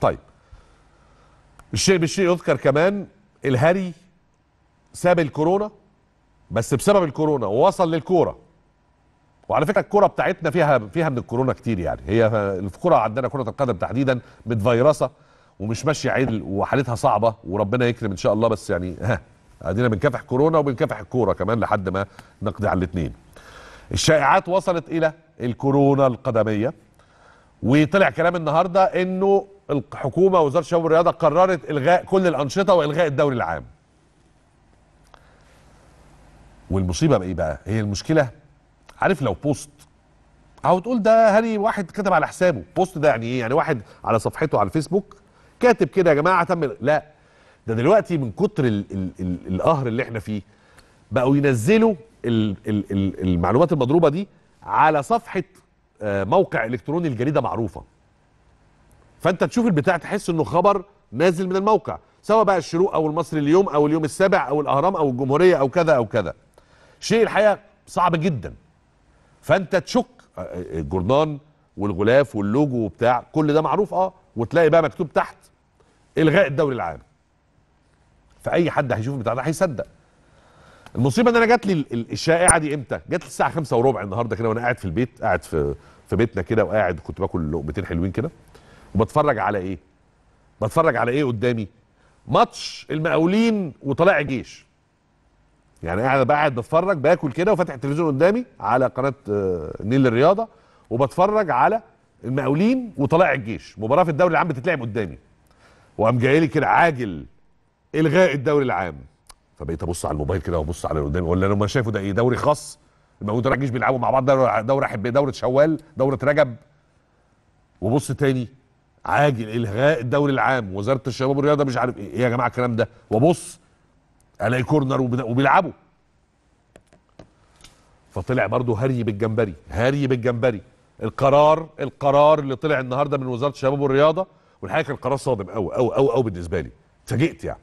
طيب الشيء بالشيء يذكر كمان الهري ساب الكورونا بس بسبب الكورونا ووصل للكوره وعلى فكره الكوره بتاعتنا فيها فيها من الكورونا كتير يعني هي الكوره عندنا كره القدم تحديدا متفيرسه ومش ماشيه عدل وحالتها صعبه وربنا يكرم ان شاء الله بس يعني ها ادينا بنكافح كورونا وبنكافح الكوره كمان لحد ما نقضي على الاثنين. الشائعات وصلت الى الكورونا القدميه وطلع كلام النهارده انه الحكومه وزاره الشباب والرياضه قررت الغاء كل الانشطه والغاء الدوري العام. والمصيبه بايه بقى؟ هي المشكله عارف لو بوست او تقول ده هاني واحد كتب على حسابه، بوست ده يعني ايه؟ يعني واحد على صفحته على الفيسبوك كاتب كده يا جماعه تم لا ده دلوقتي من كتر القهر اللي احنا فيه بقوا ينزلوا الـ الـ الـ المعلومات المضروبه دي على صفحه آه، موقع الكتروني الجريده معروفه فانت تشوف البتاع تحس انه خبر نازل من الموقع سواء بقى الشروق او المصري اليوم او اليوم السابع او الاهرام او الجمهوريه او كذا او كذا شيء الحقيقه صعب جدا فانت تشك آه، آه، الجرنان والغلاف واللوجو وبتاع كل ده معروف اه وتلاقي بقى مكتوب تحت الغاء الدوري العام فاي حد هيشوف البتاع ده هيصدق المصيبه ان انا جات لي الشائعه دي امتى جات لي الساعه 5 وربع النهارده كده وانا قاعد في البيت قاعد في في بيتنا كده وقاعد كنت باكل لقمتين حلوين كده وبتفرج على ايه بتفرج على ايه قدامي ماتش المقاولين وطلائع الجيش يعني قاعد بقعد بتفرج باكل كده وفاتح التلفزيون قدامي على قناه آه، نيل الرياضه وبتفرج على المقاولين وطلائع الجيش مباراه في الدوري العام بتتلعب قدامي وقام جاي لي كده عاجل الغاء الدوري العام فبقيت ابص على الموبايل كده وابص على اللي قدامي ولا انا ما شايفه ده ايه دوري خاص المقاولين وطلائع الجيش بيلعبوا مع بعض دوره دوره حب دوره شوال دوره رجب وبص تاني عاجل الغاء الدوري العام وزاره الشباب والرياضه مش عارف ايه, إيه يا جماعه الكلام ده وابص الاقي كورنر وبيلعبوا فطلع برضه هري بالجمبري هري بالجمبري القرار القرار اللي طلع النهارده من وزاره الشباب والرياضه والحقيقه كان قرار صادم قوي قوي قوي قوي بالنسبه لي اتفاجئت يعني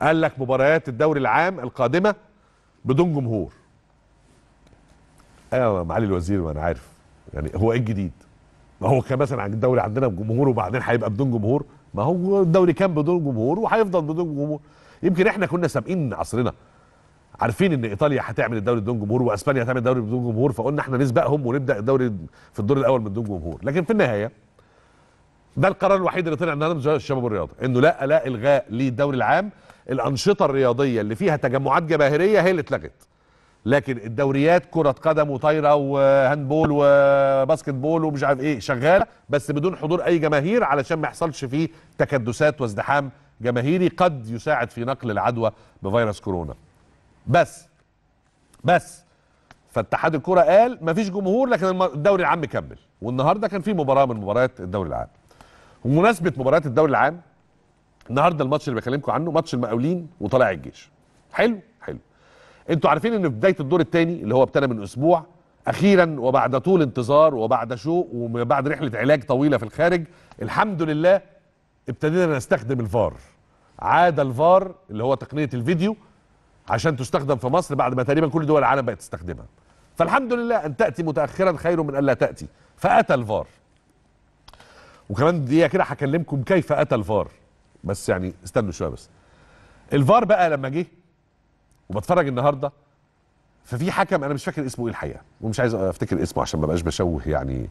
قال لك مباريات الدوري العام القادمه بدون جمهور ايوه معالي الوزير وانا عارف يعني هو ايه الجديد ما هو كان مثلا الدوري عندنا بجمهور وبعدين هيبقى بدون جمهور ما هو الدوري كان بدون جمهور وهيفضل بدون جمهور يمكن احنا كنا سابقين عصرنا عارفين ان ايطاليا هتعمل الدوري بدون جمهور واسبانيا هتعمل الدوري بدون جمهور فقلنا احنا نسبقهم ونبدا الدوري في الدور الاول من دون جمهور لكن في النهايه ده القرار الوحيد اللي طلع النهارده الشباب والرياضه انه لا لا الغاء للدوري العام الانشطه الرياضيه اللي فيها تجمعات جماهيريه هي اللي اتلغت لكن الدوريات كرة قدم وطايرة وهاندبول وباسكت بول ومش عارف ايه شغالة بس بدون حضور أي جماهير علشان ما يحصلش فيه تكدسات وازدحام جماهيري قد يساعد في نقل العدوى بفيروس كورونا بس بس فاتحاد الكرة قال مفيش جمهور لكن الدوري العام كمل والنهارده كان في مباراة من مباريات الدوري العام ومناسبة مباريات الدوري العام النهارده الماتش اللي بكلمكم عنه ماتش المقاولين وطلائع الجيش حلو انتوا عارفين ان في بدايه الدور الثاني اللي هو ابتدى من اسبوع اخيرا وبعد طول انتظار وبعد شوء وبعد رحله علاج طويله في الخارج الحمد لله ابتدينا نستخدم الفار عاد الفار اللي هو تقنيه الفيديو عشان تستخدم في مصر بعد ما تقريبا كل دول العالم بقت تستخدمها فالحمد لله ان تاتي متاخرا خير من ان لا تاتي فاتى الفار وكمان دقيقه كده هكلمكم كيف اتى الفار بس يعني استنوا شويه بس الفار بقى لما جه وبتفرج النهارده ففي حكم انا مش فاكر اسمه ايه الحقيقه ومش عايز افتكر اسمه عشان ما بقاش بشوه يعني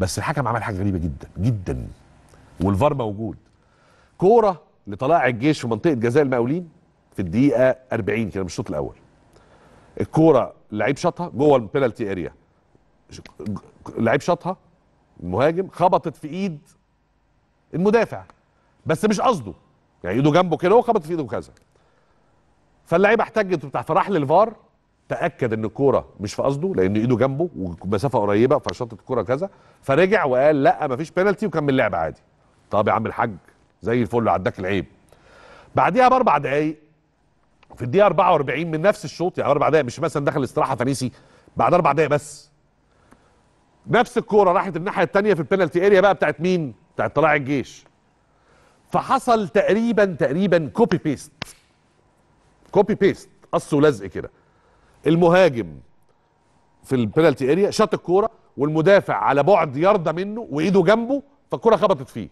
بس الحكم عمل حاجه غريبه جدا جدا والفار موجود كوره لطلاع الجيش في منطقه جزاء المقاولين في الدقيقه 40 كده مش الشوط الاول الكوره لعيب شاطها جوه البينالتي اريا لعيب شاطها المهاجم خبطت في ايد المدافع بس مش قصده يعني ايده جنبه كده هو في ايده كذا فاللعيب احتجت وبتاع فراح للفار تاكد ان الكوره مش في قصده لان ايده جنبه ومسافه قريبه فشاطت الكوره كذا فرجع وقال لا مفيش بينالتي وكمل لعب عادي طب يا عم الحاج زي الفل عداك العيب بعديها باربع دقائق في الدقيقه 44 من نفس الشوط يعني اربع دقائق مش مثلا دخل استراحه فريسي بعد اربع دقائق بس نفس الكوره راحت الناحيه الثانيه في البينالتي اريا بقى بتاعت مين؟ بتاعت طلائع الجيش فحصل تقريبا تقريبا كوبي بيست كوبي بيست قص ولزق كده المهاجم في البنالتي اريا شاط الكوره والمدافع على بعد يرضى منه وايده جنبه فالكوره خبطت فيه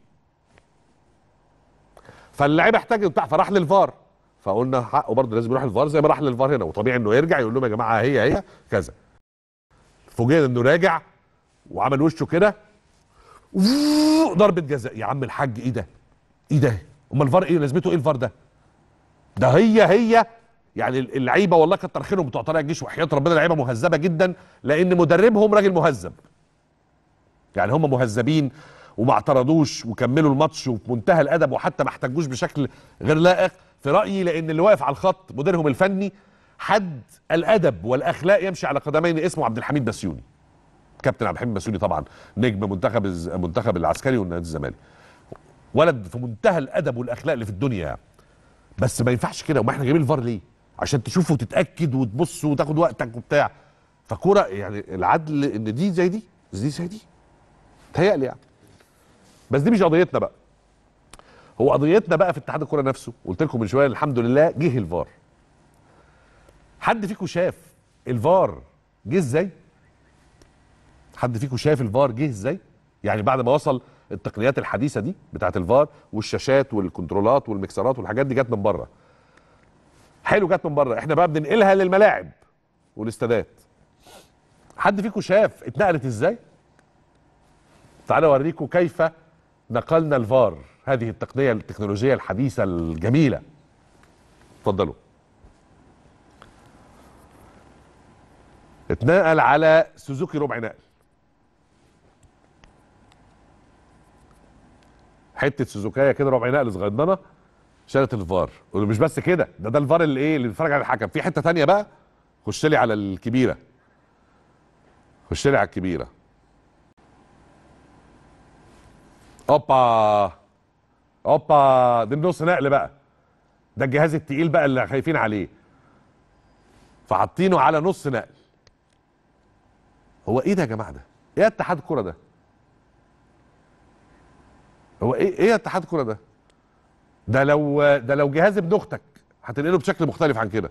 فاللعيبه احتاجت بتاع فراح للفار فقلنا حقه برضه لازم يروح الفار زي ما راح للفار هنا وطبيعي انه يرجع يقول لهم يا جماعه هي هي كذا فوجئنا انه راجع وعمل وشه كده ضربه جزاء يا عم الحاج ايه ده؟ ايه ده؟ امال الفار ايه لازمته ايه الفار ده؟ ده هي هي يعني اللعيبه والله كتر خيرهم بتوع طارق الجيش وحياه ربنا لعيبه مهذبه جدا لان مدربهم راجل مهذب يعني هم مهذبين وما اعترضوش وكملوا الماتش وفي منتهى الادب وحتى ما احتجوش بشكل غير لائق في رايي لان اللي واقف على الخط مديرهم الفني حد الادب والاخلاق يمشي على قدمين اسمه عبد الحميد بسيوني كابتن عبد الحميد بسيوني طبعا نجم منتخب المنتخب العسكري والنادي الزمالك ولد في منتهى الادب والاخلاق اللي في الدنيا يعني. بس ما ينفعش كده وما احنا جايبين الفار ليه عشان تشوف وتتاكد وتبص وتاخد وقتك وبتاع فكوره يعني العدل ان دي زي دي دي زي دي تهيألي يعني بس دي مش قضيتنا بقى هو قضيتنا بقى في اتحاد الكوره نفسه قلت لكم من شويه الحمد لله جه الفار حد فيكم شاف الفار جه ازاي حد فيكم شاف الفار جه ازاي يعني بعد ما وصل التقنيات الحديثه دي بتاعه الفار والشاشات والكنترولات والمكسرات والحاجات دي جت من بره حلو جت من بره احنا بقى بننقلها للملاعب والاستادات حد فيكم شاف اتنقلت ازاي تعالوا اوريكم كيف نقلنا الفار هذه التقنيه التكنولوجيه الحديثه الجميله اتفضلوا اتنقل على سوزوكي ربع نقل حته سوزوكايا كده ربع نقل صغننه شالت الفار مش بس كده ده ده الفار اللي ايه اللي بيتفرج على الحكم في حته ثانيه بقى خش لي على الكبيره خش لي على الكبيره اوبا اوبا دي النص نقل بقى ده الجهاز التقيل بقى اللي خايفين عليه فحاطينه على نص نقل هو ايه ده يا جماعه ده ايه اتحاد الكوره ده هو ايه ايه اتحاد الكوره ده؟ ده لو ده لو جهاز ابن اختك هتنقله بشكل مختلف عن كده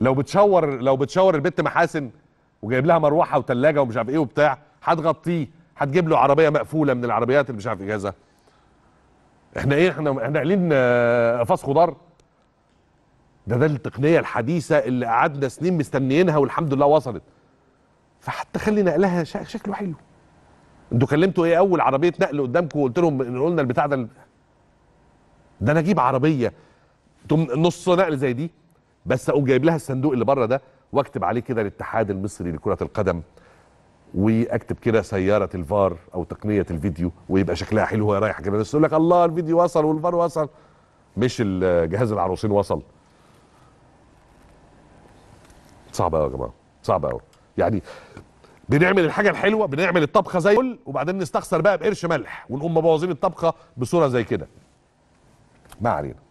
لو بتشاور لو بتشاور البت محاسن وجايب لها مروحه وثلاجه ومش عارف ايه وبتاع هتغطيه هتجيب له عربيه مقفوله من العربيات اللي مش عارف اجازه احنا ايه احنا احنا قايلين آه، قفص خضار ده ده التقنيه الحديثه اللي قعدنا سنين مستنيينها والحمد لله وصلت فحتى خلي نقلها شكله حلو انتوا كلمتوا ايه اول عربيه نقل قدامكم وقلت لهم ان قلنا البتاع ده ده انا اجيب عربيه نص نقل زي دي بس اقوم جايب لها الصندوق اللي بره ده واكتب عليه كده الاتحاد المصري لكره القدم واكتب كده سياره الفار او تقنيه الفيديو ويبقى شكلها حلو وهي رايحه كده بس يقول لك الله الفيديو وصل والفار وصل مش الجهاز العروسين وصل صعبه قوي يا جماعه صعبه قوي يعني بنعمل الحاجه الحلوه بنعمل الطبخه زي الفل وبعدين نستخسر بقى بقرش ملح ونقوم مبوظين الطبخه بصوره زي كده ما علينا